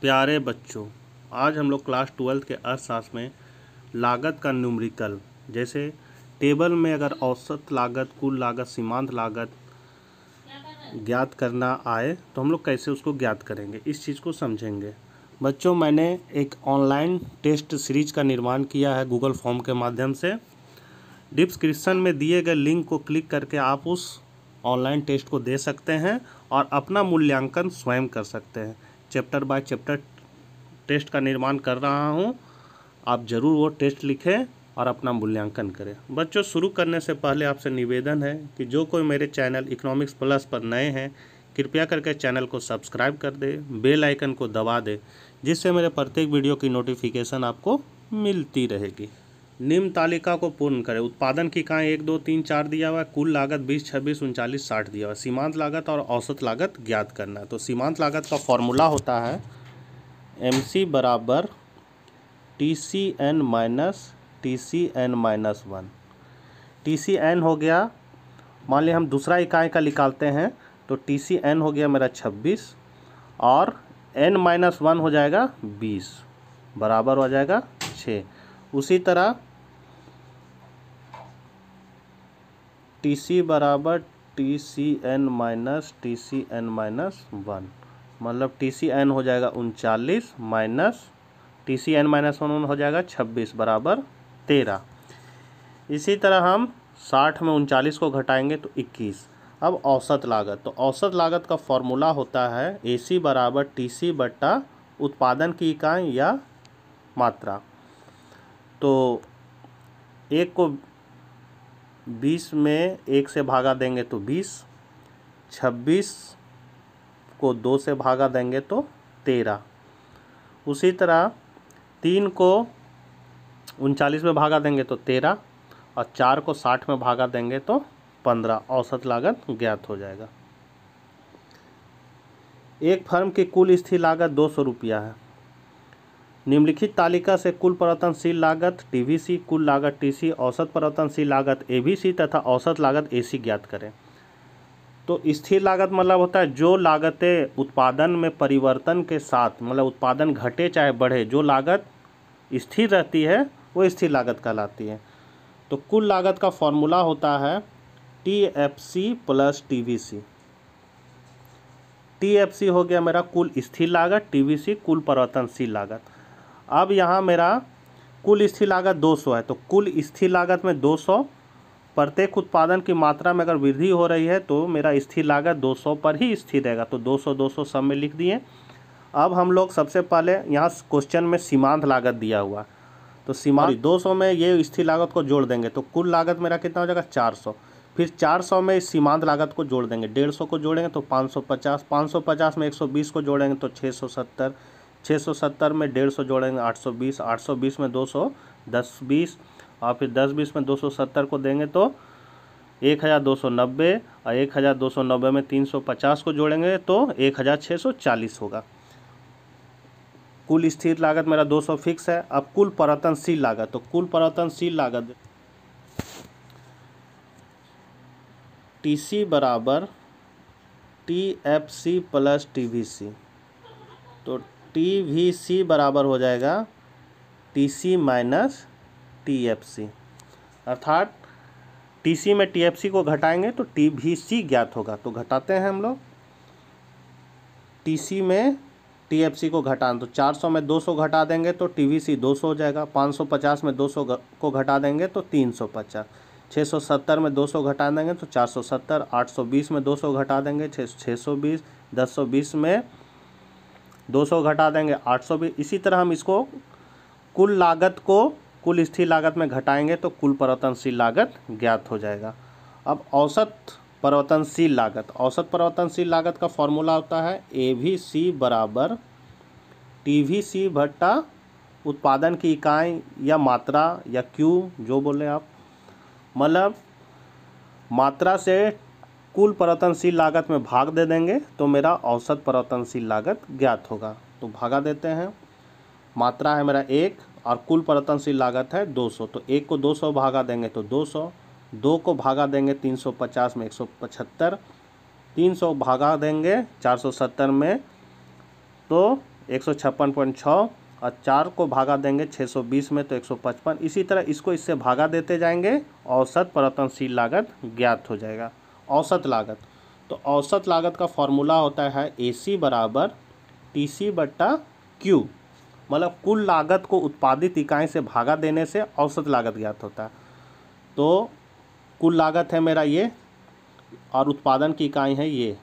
प्यारे बच्चों आज हम लोग क्लास ट्वेल्थ के अर्थशास्त्र में लागत का न्यूमरिकल जैसे टेबल में अगर औसत लागत कुल लागत सीमांत लागत ज्ञात करना आए तो हम लोग कैसे उसको ज्ञात करेंगे इस चीज़ को समझेंगे बच्चों मैंने एक ऑनलाइन टेस्ट सीरीज का निर्माण किया है गूगल फॉर्म के माध्यम से डिस्क्रिप्सन में दिए गए लिंक को क्लिक करके आप उस ऑनलाइन टेस्ट को दे सकते हैं और अपना मूल्यांकन स्वयं कर सकते हैं चैप्टर बाय चैप्टर टेस्ट का निर्माण कर रहा हूँ आप ज़रूर वो टेस्ट लिखें और अपना मूल्यांकन करें बच्चों शुरू करने से पहले आपसे निवेदन है कि जो कोई मेरे चैनल इकोनॉमिक्स प्लस पर नए हैं कृपया करके चैनल को सब्सक्राइब कर दे बेल आइकन को दबा दे जिससे मेरे प्रत्येक वीडियो की नोटिफिकेशन आपको मिलती रहेगी निम्न तालिका को पूर्ण करें उत्पादन की इकाएँ एक दो तीन चार दिया हुआ है कुल लागत बीस छब्बीस उनचालीस साठ दिया हुआ है सीमांत लागत और औसत लागत ज्ञात करना है तो सीमांत लागत का फॉर्मूला होता है एम सी बराबर T C N minus T C N minus one T C N हो गया मान लिया हम दूसरा इकाई का निकालते हैं तो टी सी एन हो गया मेरा छब्बीस और एन माइनस वन हो जाएगा बीस बराबर हो जाएगा छः उसी तरह टी सी बराबर T C N minus T C N minus one मतलब टी सी एन हो जाएगा उनचालीस minus T C N minus one हो जाएगा छब्बीस बराबर तेरह इसी तरह हम साठ में उनचालीस को घटाएंगे तो इक्कीस अब औसत लागत तो औसत लागत का फॉर्मूला होता है ए सी बराबर टी सी बट्टा उत्पादन की इकाई या मात्रा तो एक को बीस में एक से भागा देंगे तो बीस छब्बीस को दो से भागा देंगे तो तेरह उसी तरह तीन को उनचालीस में भागा देंगे तो तेरह और चार को साठ में भागा देंगे तो पंद्रह औसत लागत ज्ञात हो जाएगा एक फर्म की कुल स्थिर लागत दो सौ रुपया है निम्नलिखित तालिका से कुल परिवर्तनशील लागत टीवीसी कुल लागत टीसी औसत परिवर्तनशील लागत एबीसी तथा औसत लागत एसी ज्ञात करें तो स्थिर लागत मतलब होता है जो लागतें उत्पादन में परिवर्तन के साथ मतलब उत्पादन घटे चाहे बढ़े जो लागत स्थिर रहती है वो स्थिर लागत कहलाती है तो कुल लागत का फॉर्मूला होता है T F C plus T V C T F C हो गया मेरा कुल स्थिर लागत टी वी सी कुल परिवर्तनशील लागत अब यहाँ मेरा कुल स्थिर लागत 200 है तो कुल स्थिर लागत में 200 प्रत्येक उत्पादन की मात्रा में अगर वृद्धि हो रही है तो मेरा स्थिर लागत 200 पर ही स्थिर रहेगा तो 200 200 सब में लिख दिए अब हम लोग सबसे पहले यहाँ क्वेश्चन में सीमांत लागत दिया हुआ तो सीमांत हाँ। दो सौ में ये स्थिर लागत को जोड़ देंगे तो कुल लागत मेरा कितना हो जाएगा चार सौ फिर चार सौ में सीमांत लागत को जोड़ देंगे डेढ़ सौ को जोड़ेंगे तो पाँच सौ पचास पाँच सौ पचास में एक सौ बीस को जोड़ेंगे तो छः सौ सत्तर 670 में 150 जोड़ेंगे 820 820 में 200 10 बीस और फिर 10 20 में 270 को देंगे तो 1290 और 1290 में 350 को जोड़ेंगे तो 1640 होगा कुल स्थिर लागत मेरा 200 फिक्स है अब कुल परिवर्तनशील लागत तो कुल परिवर्तनशील लागत टी सी बराबर T F C plus T V C तो टी वी सी बराबर हो जाएगा T C minus T F C अर्थात टी सी में टी एफ सी को घटाएंगे तो टी वी सी ज्ञात होगा तो घटाते हैं हम लोग टी सी में टी एफ सी को घटाएं तो चार सौ में दो सौ घटा देंगे तो टी वी सी दो सौ हो जाएगा पाँच सौ पचास में दो सौ को घटा देंगे तो तीन सौ पचास छः सौ सत्तर में दो सौ घटा देंगे तो चार सौ सत्तर आठ सौ बीस में दो सौ घटा देंगे छः छः सौ बीस दस सौ बीस में 200 घटा देंगे 800 भी इसी तरह हम इसको कुल लागत को कुल स्थिर लागत में घटाएंगे तो कुल परिवर्तनशील लागत ज्ञात हो जाएगा अब औसत परिवर्तनशील लागत औसत परिवर्तनशील लागत का फॉर्मूला होता है ए वी सी बराबर टी वी सी भट्टा उत्पादन की इकाई या मात्रा या क्यू जो बोले आप मतलब मात्रा से कुल परिवर्तनशील लागत में भाग दे देंगे तो मेरा औसत परिवर्तनशील लागत ज्ञात होगा तो भागा देते हैं मात्रा है मेरा एक और कुल परिवर्तनशील लागत है 200 तो एक को 200 भागा देंगे तो 200 दो को भागा देंगे 350 में 175 300 भागा देंगे 470 में तो एक और चार को भागा देंगे 620 में तो 155 इसी तरह इसको इससे भागा देते जाएंगे औसत परिवर्तनशील लागत ज्ञात हो जाएगा औसत लागत तो औसत लागत का फॉर्मूला होता है ए सी बराबर टी सी बट्टा क्यू मतलब कुल लागत को उत्पादित इकाई से भागा देने से औसत लागत ज्ञात होता है तो कुल लागत है मेरा ये और उत्पादन की इकाई है ये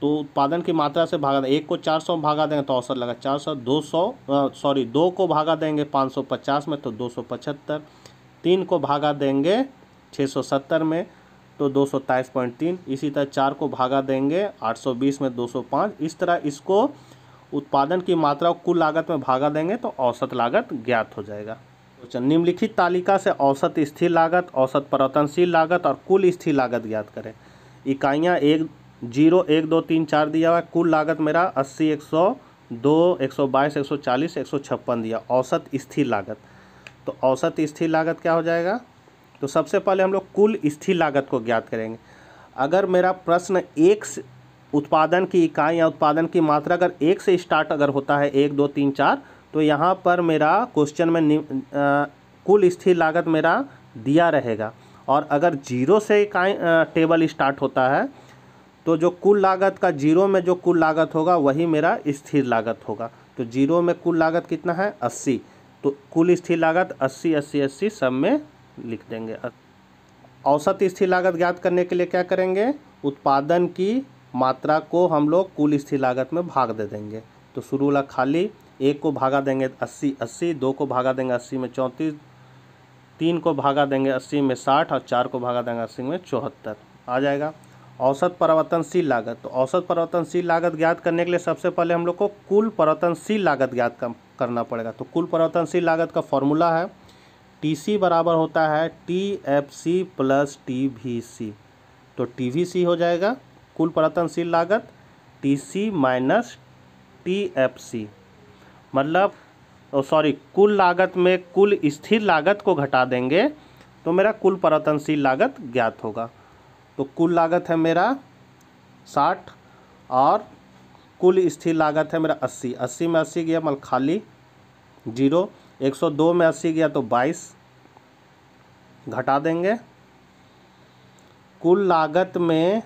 तो उत्पादन की मात्रा से भागा एक को चार सौ भागा देंगे तो औसत लागत चार सौ दो सौ सॉरी दो को भागा देंगे पाँच सौ पचास में तो दो सौ पचहत्तर तीन को भागा देंगे छः सौ सत्तर में तो दो सौ पॉइंट तीन इसी तरह चार को भागा देंगे आठ सौ बीस में दो सौ पाँच इस तरह इसको उत्पादन की मात्रा कुल लागत में भागा देंगे तो औसत लागत ज्ञात हो जाएगा क्वेश्चन निम्नलिखित तालिका से औसत स्थिर लागत औसत परिवर्तनशील लागत और कुल स्थिर लागत ज्ञात करें इकाइयाँ एक जीरो एक दो तीन चार दिया हुआ है कुल लागत मेरा अस्सी एक सौ दो एक सौ बाईस एक सौ चालीस एक सौ छप्पन दिया औसत स्थिर लागत तो औसत स्थिर लागत क्या हो जाएगा तो सबसे पहले हम लोग कुल स्थिर लागत को ज्ञात करेंगे अगर मेरा प्रश्न एक उत्पादन की इकाई या उत्पादन की मात्रा अगर एक से स्टार्ट अगर होता है एक दो तीन चार तो यहाँ पर मेरा क्वेश्चन में नि, आ, कुल स्थिर लागत मेरा दिया रहेगा और अगर जीरो से इकाई टेबल स्टार्ट होता है तो जो कुल लागत का जीरो में जो कुल लागत होगा वही मेरा स्थिर लागत होगा तो जीरो में कुल लागत कितना है अस्सी तो कुल स्थिर लागत अस्सी अस्सी अस्सी सब में लिख देंगे औसत स्थिर लागत ज्ञात करने के लिए क्या करेंगे उत्पादन की मात्रा को हम लोग कुल स्थिर लागत में भाग दे देंगे तो शुरू वाला खाली एक को भागा देंगे अस्सी अस्सी दो को भागा देंगे अस्सी में चौंतीस तीन को भागा देंगे अस्सी में साठ और चार को भागा देंगे अस्सी में चौहत्तर आ जाएगा औसत परिवर्तनशील लागत तो औसत परिवर्तनशील लागत ज्ञात करने के लिए सबसे पहले हम लोग को कुल परिवर्तनशील लागत ज्ञात करना पड़ेगा तो कुल परिवर्तनशील लागत का फॉर्मूला है टी सी बराबर होता है T F C plus T V C तो टी वी सी हो जाएगा कुल परिवर्तनशील लागत T C minus T F C मतलब सॉरी कुल लागत में कुल स्थिर लागत को घटा देंगे तो मेरा कुल परिवर्तनशील लागत ज्ञात होगा तो कुल लागत है मेरा साठ और कुल स्थिर लागत है मेरा अस्सी अस्सी में अस्सी गया मतलब खाली जीरो 102 में अस्सी गया तो 22 घटा देंगे कुल लागत में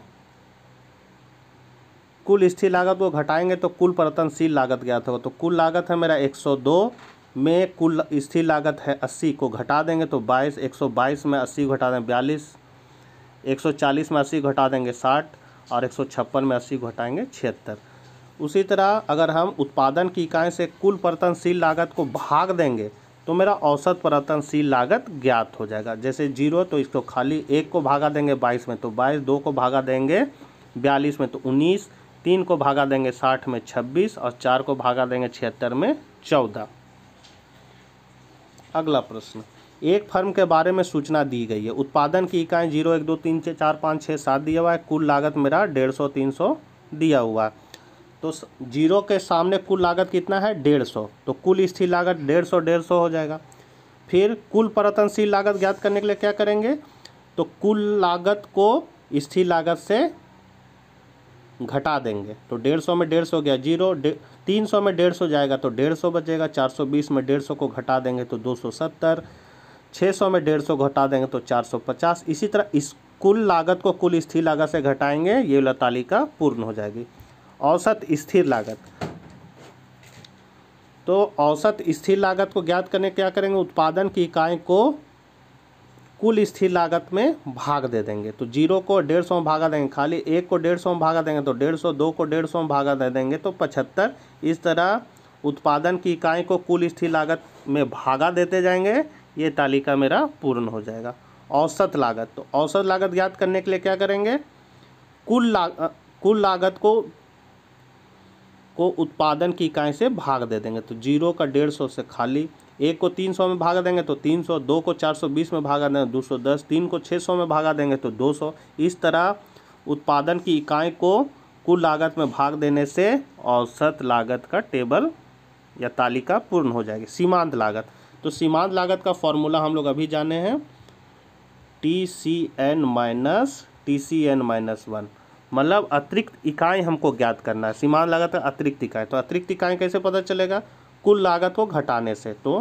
कुल स्थिर लागत को घटाएंगे तो कुल परिवर्तनशील लागत गया था तो कुल लागत है मेरा 102 में कुल स्थिर लागत है 80 को घटा देंगे तो 22 122 में 80 घटा देंगे बयालीस 140 में 80 घटा देंगे 60 और छप्पन में 80 घटाएंगे छिहत्तर उसी तरह अगर हम उत्पादन की इकाई से कुल परतनशील लागत को भाग देंगे तो मेरा औसत परतनशील लागत ज्ञात हो जाएगा जैसे जीरो तो इसको खाली एक को भागा देंगे बाईस में तो बाईस दो को भागा देंगे बयालीस में तो उन्नीस तीन को भागा देंगे साठ में छब्बीस और चार को भागा देंगे छिहत्तर में चौदह अगला प्रश्न एक फर्म के बारे में सूचना दी गई है उत्पादन की इकाई जीरो एक दो तीन चार पाँच छः सात दिया हुआ है कुल लागत मेरा डेढ़ सौ तीन सौ दिया हुआ है तो जीरो के सामने कुल लागत कितना है डेढ़ सौ तो कुल स्थिर लागत डेढ़ सौ डेढ़ सौ हो जाएगा फिर कुल परिवर्तनशील लागत ज्ञात करने के लिए क्या करेंगे तो कुल लागत को स्थिर लागत से घटा देंगे तो डेढ़ सौ में डेढ़ सौ गया जीरो तीन सौ में डेढ़ सौ जाएगा तो डेढ़ सौ बचेगा चार सौ बीस में डेढ़ सौ को घटा देंगे तो दो सौ सत्तर छः सौ में डेढ़ सौ घटा देंगे तो चार सौ पचास इसी तरह इस कुल लागत को कुल स्थिर लागत से घटाएंगे ये लतालिका तालिका पूर्ण हो जाएगी औसत स्थिर लागत तो औसत स्थिर लागत को ज्ञात करने क्या करेंगे उत्पादन की इकाई को कुल स्थिर लागत में भाग दे देंगे तो जीरो को डेढ़ सौ में भागा देंगे खाली एक को डेढ़ सौ में भागा देंगे तो डेढ़ सौ दो को डेढ़ सौ में भागा दे देंगे तो पचहत्तर इस तरह उत्पादन की इकाई को कुल स्थिर लागत में भागा देते जाएंगे ये तालिका मेरा पूर्ण हो जाएगा औसत लागत तो औसत लागत ज्ञात करने के लिए क्या करेंगे कुल लाग कुल लागत को को उत्पादन की इकाई से भाग दे देंगे तो जीरो का डेढ़ सौ से खाली एक को तीन सौ में भागा देंगे तो तीन सौ दो को चार सौ बीस में भागा देंगे दो सौ दस तीन को छः सौ में भागा देंगे तो दो सौ इस तरह उत्पादन की इकाई को कुल लागत में भाग देने से औसत लागत का टेबल या तालिका पूर्ण हो जाएगी सीमांत लागत तो सीमांत लागत का फॉर्मूला हम लोग अभी जाने हैं T C N minus T C N minus one मतलब अतिरिक्त इकाई हमको ज्ञात करना है सीमांत लागत अतिरिक्त इकाई तो अतिरिक्त इकाई कैसे पता चलेगा कुल लागत को घटाने से तो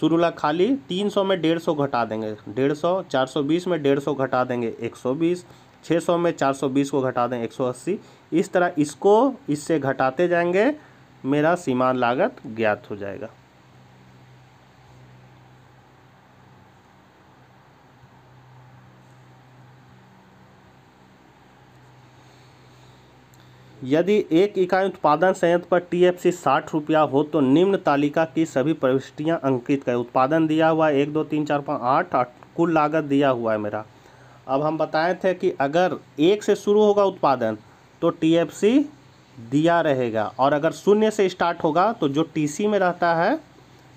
शुरू ला खाली तीन सौ में डेढ़ सौ घटा देंगे डेढ़ सौ चार सौ बीस में डेढ़ सौ घटा देंगे एक सौ बीस छः सौ में चार सौ बीस को घटा दें एक सौ अस्सी इस तरह इसको इससे घटाते जाएंगे मेरा सीमांत लागत ज्ञात हो जाएगा यदि एक इकाई उत्पादन संयंत्र पर टीएफसी साठ रुपया हो तो निम्न तालिका की सभी प्रविष्टियाँ अंकित करें उत्पादन दिया हुआ है एक दो तीन चार पाँच आठ आठ कुल लागत दिया हुआ है मेरा अब हम बताए थे कि अगर एक से शुरू होगा उत्पादन तो टीएफसी दिया रहेगा और अगर शून्य से स्टार्ट होगा तो जो सी में रहता है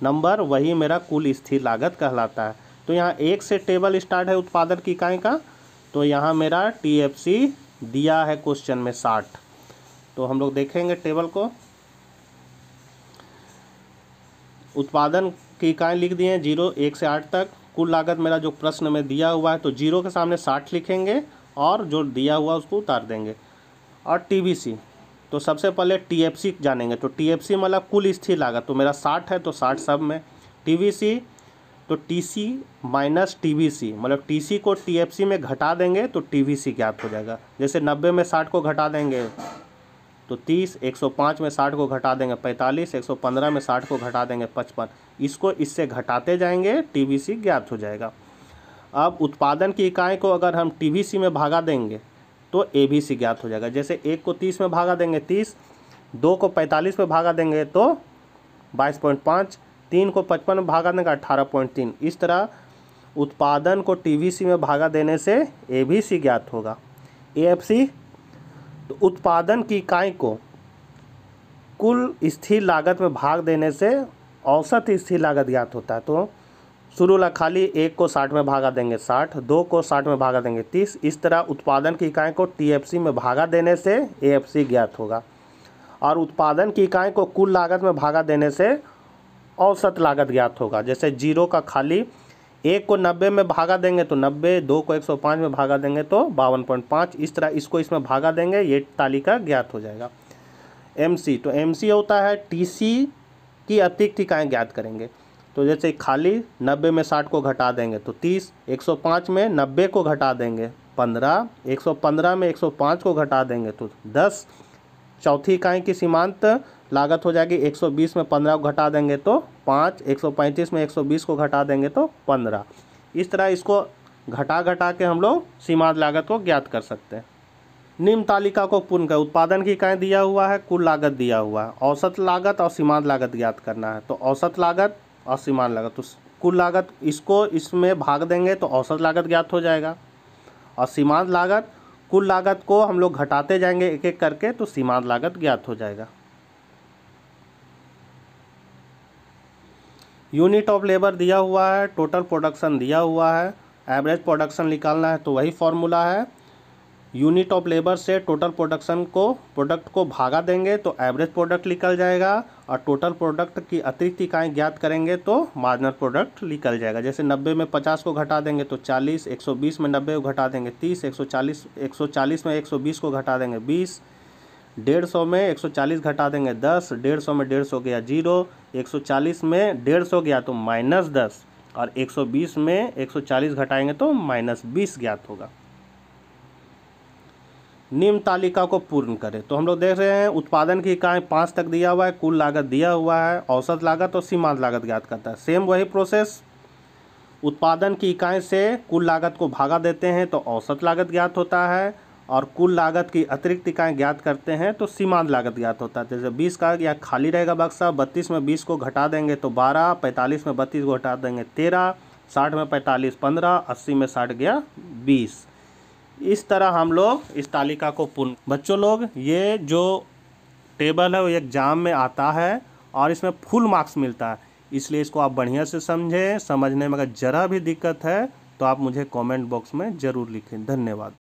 नंबर वही मेरा कुल स्थिर लागत कहलाता है तो यहाँ एक से टेबल स्टार्ट है उत्पादन की इकाई का तो यहाँ मेरा सी दिया है क्वेश्चन में साठ तो हम लोग देखेंगे टेबल को उत्पादन की इकाएँ लिख दिए हैं जीरो एक से आठ तक कुल लागत मेरा जो प्रश्न में दिया हुआ है तो जीरो के सामने साठ लिखेंगे और जो दिया हुआ उसको उतार देंगे और टीबीसी तो सबसे पहले टीएफसी जानेंगे तो टीएफसी मतलब कुल स्थिर लागत तो मेरा साठ है तो साठ सब में टीवीसी तो टीसी माइनस सी मतलब टीसी को टीएफसी में घटा देंगे तो सी ज्ञात हो जाएगा जैसे नब्बे में साठ को घटा देंगे तो 30 105 में 60 को घटा देंगे 45 115 में 60 को घटा देंगे 55 इसको इससे घटाते जाएंगे सी ज्ञात हो जाएगा अब उत्पादन की इकाई को अगर हम सी में भागा देंगे तो एबीसी ज्ञात हो जाएगा जैसे एक को 30 में भागा देंगे 30 दो को 45 में भागा देंगे तो 22.5 तीन को पचपन में भागा देंगे तीन इस तरह उत्पादन को सी में भागा देने से सी ज्ञात होगा सी तो उत्पादन की इकाई को कुल स्थिर लागत में भाग देने से औसत स्थिर लागत ज्ञात होता है तो शुरू ला खाली एक को साठ में भागा देंगे साठ दो को साठ में भागा देंगे तीस इस तरह उत्पादन की इकाई को टीएफसी में भागा देने से एएफसी ज्ञात होगा और उत्पादन की इकाई को कुल लागत में भागा देने से औसत लागत ज्ञात होगा जैसे जीरो का खाली एक को नब्बे में भागा देंगे तो नब्बे दो को एक सौ पाँच में भागा देंगे तो बावन पॉइंट पाँच इस तरह इसको इसमें भागा देंगे ये तालिका ज्ञात हो जाएगा एम सी तो एम सी होता है टी सी की अतिरिक्त इकाएँ ज्ञात करेंगे तो जैसे खाली नब्बे में साठ को घटा देंगे तो तीस एक सौ पाँच में नब्बे को घटा देंगे पंद्रह एक सौ पंद्रह में एक सौ पाँच को घटा देंगे तो दस चौथी इकाई की सीमांत लागत हो जाएगी 120 में 15 को घटा देंगे तो पाँच 135 में 120 को घटा देंगे तो 15 इस तरह इसको घटा घटा के हम लोग सीमांत लागत को ज्ञात कर सकते हैं निम्न तालिका को पूर्ण कर उत्पादन की इकाई दिया हुआ है कुल लागत दिया हुआ है औसत लागत और सीमांत लागत ज्ञात करना है तो औसत लागत और सीमांत लागत तो कुल लागत इसको इसमें भाग देंगे तो औसत लागत ज्ञात हो जाएगा और सीमांत लागत कुल लागत को हम लोग घटाते जाएंगे एक एक करके तो सीमांत लागत ज्ञात हो जाएगा यूनिट ऑफ लेबर दिया हुआ है टोटल प्रोडक्शन दिया हुआ है एवरेज प्रोडक्शन निकालना है तो वही फॉर्मूला है यूनिट ऑफ लेबर से टोटल प्रोडक्शन को प्रोडक्ट को भागा देंगे तो एवरेज प्रोडक्ट निकल जाएगा और टोटल प्रोडक्ट की अतिरिक्त इकाएँ ज्ञात करेंगे तो मार्जिनल प्रोडक्ट निकल जाएगा जैसे 90 में 50 को घटा देंगे तो 40 120 में 90 को घटा देंगे 30 140 140 में 120 को घटा देंगे 20 डेढ़ सौ में 140 घटा देंगे 10 डेढ़ सौ में डेढ़ सौ गया जीरो 140 में डेढ़ सौ गया तो माइनस दस और 120 में 140 घटाएंगे तो माइनस बीस ज्ञात होगा निम्न तालिका को पूर्ण करें तो हम लोग देख रहे हैं उत्पादन की इकाई पाँच तक दिया हुआ है कुल लागत दिया हुआ है औसत लागत और सीमांत लागत ज्ञात करता है सेम वही प्रोसेस उत्पादन की इकाई से कुल लागत को भागा देते हैं तो औसत लागत ज्ञात होता है और कुल लागत की अतिरिक्त इकाएँ ज्ञात करते हैं तो सीमांत लागत ज्ञात होता है जैसे बीस का या खाली रहेगा बक्सा बत्तीस में बीस को घटा देंगे तो बारह पैंतालीस में बत्तीस को घटा देंगे तेरह साठ में पैंतालीस पंद्रह अस्सी में साठ गया बीस इस तरह हम लोग इस तालिका को पुन बच्चों लोग ये जो टेबल है वो एग्ज़ाम में आता है और इसमें फुल मार्क्स मिलता है इसलिए इसको आप बढ़िया से समझें समझने में अगर ज़रा भी दिक्कत है तो आप मुझे कमेंट बॉक्स में ज़रूर लिखें धन्यवाद